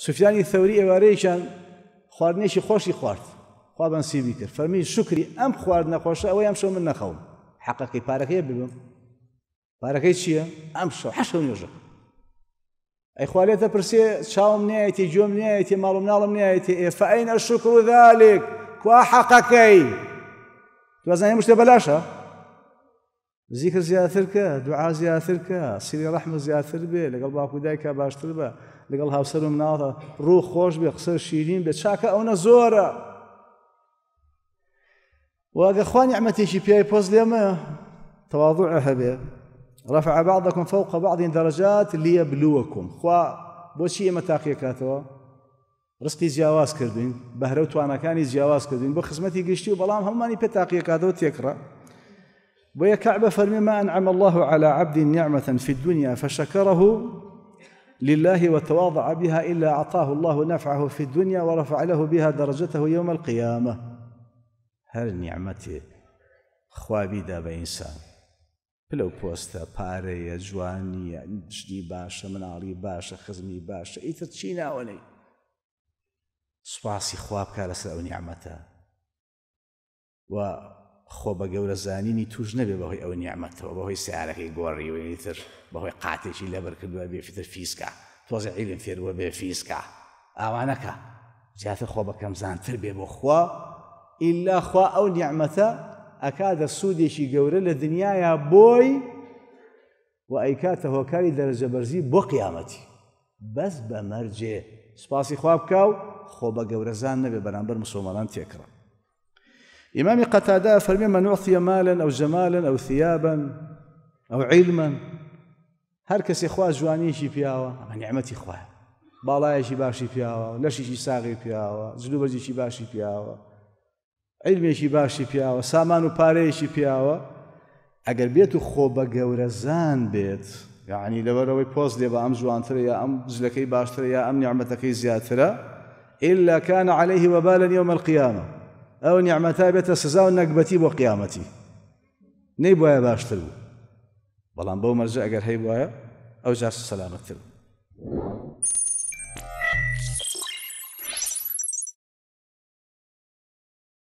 سوفیانی ثەوری ئێوارەیەکیان خواردنێکی خۆشی خوارد خوابن سیبی کرد فەرمی شکری ئەم خوارد نەخۆشە ئەوەی ئەم شە من نەخەوم حەقەکەی پارەکەی ببم پارەکەی چییە؟ ئەم شە حەش نوێژە ئەیخوالێتە پرسێ چاوم نیایەتی جۆم نیایەتی ماڵم ناڵم نیایەتی ئێفعینە شکر و ذلك کوا حەقەکەی دوازانانی مشتێ بەلاشە؟ زیکر زیاتر کە دوعا زیاتر کە سری ڕەحمە زیاتر بێ لەگەڵ باکودایکە باشتر بە لەگەڵ هاوسەر و مناڵە ڕوو خۆش بێ قسە شیرین بێ چاکە ئەوە زۆرە واگە خوانی ئەمەتێکی پیای پۆز لێمە تەواضوع هەبێ رفع بعضكم فوق بعض درجات ليبلوكم خوا بۆچی ئێمە تاقیەکاتەوە ڕستی جیاواز کردوین بەهرە و توانەکانی جیاواز کردوین بۆ خزمەتی گشتی و بەڵام هەمانی پێ تاقیەکاتەوە تێکڕە ويا كعبة فلما أنعم الله على عبد نعمة في الدنيا فشكره لله وتواضع بها إلا أعطاه الله نفعه في الدنيا ورفع له بها درجته يوم القيامة هل نعمته خوابي دابا إنسان بلو بوستا باري جواني جدی باشا مناڵی باشا خزمی باشە ئیتر چی ناوەنەی سوپاسی خواب کارە نعمته و خۆ بە گەورە زانینی توش نەبێ بەهۆی ئەو نیعممەتەوە بەهۆی سیارەکەی گۆڕیوێنی تر بەهۆی قاتێکی لەبەر کردووە بێفتر فیسکە تۆزی عیلم فێروە بێ فیسکە ئاوانەکە زیاتر خۆ بەکەم زانتر بێ بۆ خوا ئللا خوا ئەو نیعممەتە ئەکادە سوودێکی گەورە لە دنیاە بۆی و ئەیکاتە هۆکاری دەرەجە بەرزی بۆ قیامەتی بەس بە مەرجێ سپاسی خواب بکە و خۆ بە گەورەزان نەبێ بەرامبەر مسلمانان تێکڕە إمام قتادة فرمي من أعطي مالا أو جمالا أو ثيابا أو علما هر کەسێ خوا جوانیشی پیاوە ئەمە نیعممەتی خوایە باڵایەکی باشی پیاوە لەشیشی ساغی پیاوە زلوبەرجێکی باشی پیاوە عیلمێکی باشی پیاوە سامان و بيت پیاوە ئەگەر بێت و خۆ بە گەورەزان بێت یعنی أم پۆست دێ بە ئەم جوانترە یا ئەم زلەکەی باشترە یا ئەم زياد ترى إلا كان عليه وبالا يوم القيامة ئەو نیعممەتای بێتە سزا و نەکبەتی بۆ قیامەتی نەی بۆیە باشتر بوو بەڵام بەو مەرج ئەگەر هەی وایە ئەو جار سەلامەتتر بوو